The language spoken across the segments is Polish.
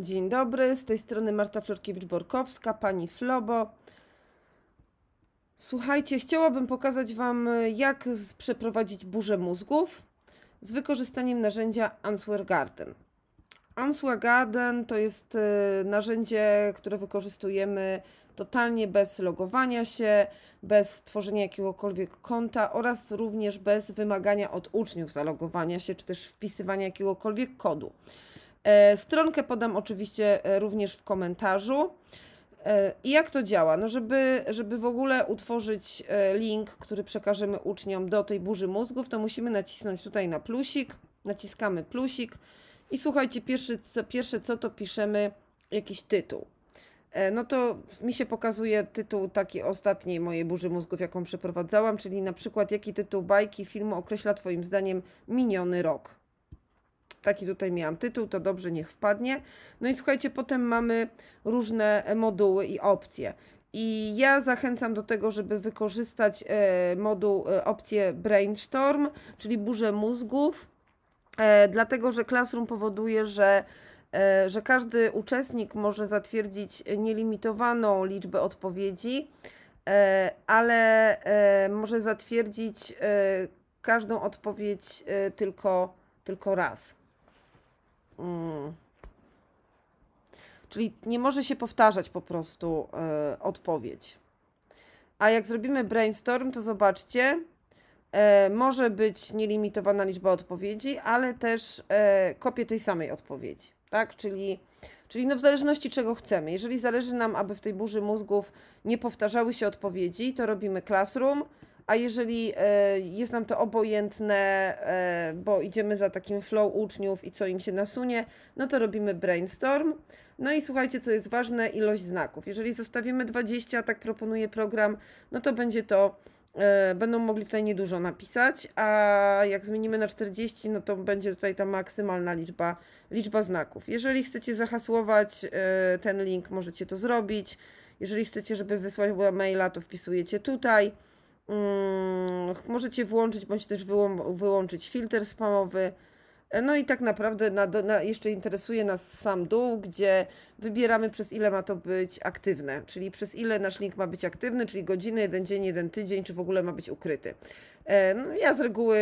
Dzień dobry, z tej strony Marta Florkiewicz-Borkowska, pani Flobo. Słuchajcie, chciałabym pokazać Wam, y, jak przeprowadzić burzę mózgów z wykorzystaniem narzędzia Answer Garden. Answer Garden to jest y, narzędzie, które wykorzystujemy totalnie bez logowania się, bez tworzenia jakiegokolwiek konta oraz również bez wymagania od uczniów zalogowania się czy też wpisywania jakiegokolwiek kodu. E, stronkę podam oczywiście e, również w komentarzu. E, I jak to działa? No żeby, żeby w ogóle utworzyć link, który przekażemy uczniom do tej burzy mózgów, to musimy nacisnąć tutaj na plusik, naciskamy plusik i słuchajcie, pierwsze co, pierwsze co to piszemy jakiś tytuł. No to mi się pokazuje tytuł takiej ostatniej mojej burzy mózgów, jaką przeprowadzałam, czyli na przykład jaki tytuł bajki, filmu określa Twoim zdaniem miniony rok. Taki tutaj miałam tytuł, to dobrze, niech wpadnie. No i słuchajcie, potem mamy różne moduły i opcje. I ja zachęcam do tego, żeby wykorzystać e, moduł, e, opcję brainstorm, czyli burzę mózgów, e, dlatego że Classroom powoduje, że że każdy uczestnik może zatwierdzić nielimitowaną liczbę odpowiedzi, ale może zatwierdzić każdą odpowiedź tylko, tylko raz. Mm. Czyli nie może się powtarzać po prostu y, odpowiedź. A jak zrobimy brainstorm, to zobaczcie, y, może być nielimitowana liczba odpowiedzi, ale też y, kopię tej samej odpowiedzi, tak? Czyli, czyli no w zależności czego chcemy. Jeżeli zależy nam, aby w tej burzy mózgów nie powtarzały się odpowiedzi, to robimy classroom, a jeżeli e, jest nam to obojętne, e, bo idziemy za takim flow uczniów i co im się nasunie, no to robimy brainstorm. No i słuchajcie, co jest ważne, ilość znaków. Jeżeli zostawimy 20, tak proponuje program, no to będzie to e, będą mogli tutaj niedużo napisać, a jak zmienimy na 40, no to będzie tutaj ta maksymalna liczba, liczba znaków. Jeżeli chcecie zahasłować ten link, możecie to zrobić. Jeżeli chcecie, żeby wysłać była maila, to wpisujecie tutaj. Mm, możecie włączyć bądź też wyłączyć filtr spamowy. E, no i tak naprawdę na, na, jeszcze interesuje nas sam dół, gdzie wybieramy przez ile ma to być aktywne, czyli przez ile nasz link ma być aktywny, czyli godziny, jeden dzień, jeden tydzień, czy w ogóle ma być ukryty. E, no, ja z reguły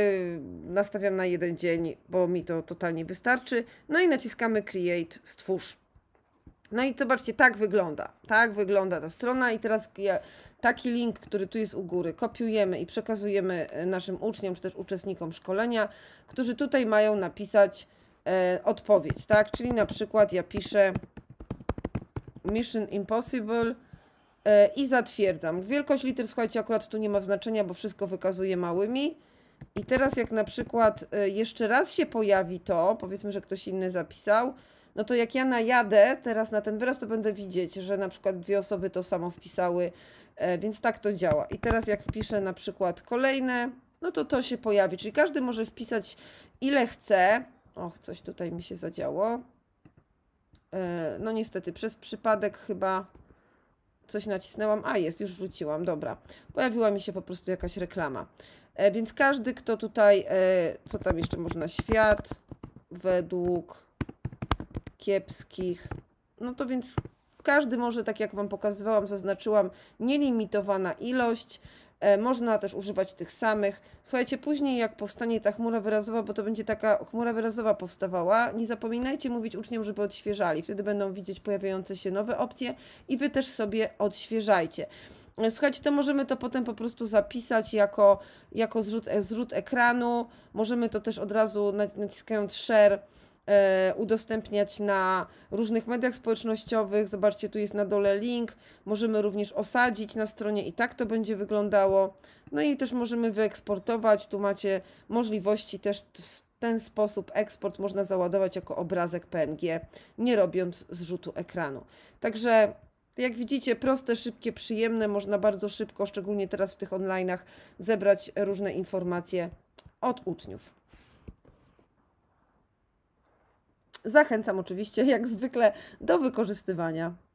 nastawiam na jeden dzień, bo mi to totalnie wystarczy. No i naciskamy Create, stwórz. No i zobaczcie, tak wygląda. Tak wygląda ta strona i teraz ja Taki link, który tu jest u góry, kopiujemy i przekazujemy e, naszym uczniom czy też uczestnikom szkolenia, którzy tutaj mają napisać e, odpowiedź, tak? Czyli na przykład ja piszę Mission Impossible e, i zatwierdzam. Wielkość liter, słuchajcie, akurat tu nie ma znaczenia, bo wszystko wykazuje małymi. I teraz jak na przykład e, jeszcze raz się pojawi to, powiedzmy, że ktoś inny zapisał, no to jak ja najadę teraz na ten wyraz, to będę widzieć, że na przykład dwie osoby to samo wpisały, e, więc tak to działa. I teraz jak wpiszę na przykład kolejne, no to to się pojawi, czyli każdy może wpisać ile chce. Och, coś tutaj mi się zadziało. E, no niestety, przez przypadek chyba coś nacisnęłam. A, jest, już wróciłam, dobra. Pojawiła mi się po prostu jakaś reklama. E, więc każdy, kto tutaj, co tam jeszcze można, świat według kiepskich. No to więc każdy może, tak jak Wam pokazywałam, zaznaczyłam, nielimitowana ilość. E, można też używać tych samych. Słuchajcie, później jak powstanie ta chmura wyrazowa, bo to będzie taka chmura wyrazowa powstawała, nie zapominajcie mówić uczniom, żeby odświeżali. Wtedy będą widzieć pojawiające się nowe opcje i Wy też sobie odświeżajcie. E, słuchajcie, to możemy to potem po prostu zapisać jako, jako zrzut, e, zrzut ekranu. Możemy to też od razu naciskając share E, udostępniać na różnych mediach społecznościowych. Zobaczcie, tu jest na dole link. Możemy również osadzić na stronie i tak to będzie wyglądało. No i też możemy wyeksportować. Tu macie możliwości też w ten sposób eksport można załadować jako obrazek PNG, nie robiąc zrzutu ekranu. Także jak widzicie, proste, szybkie, przyjemne, można bardzo szybko, szczególnie teraz w tych online'ach, zebrać różne informacje od uczniów. Zachęcam oczywiście, jak zwykle, do wykorzystywania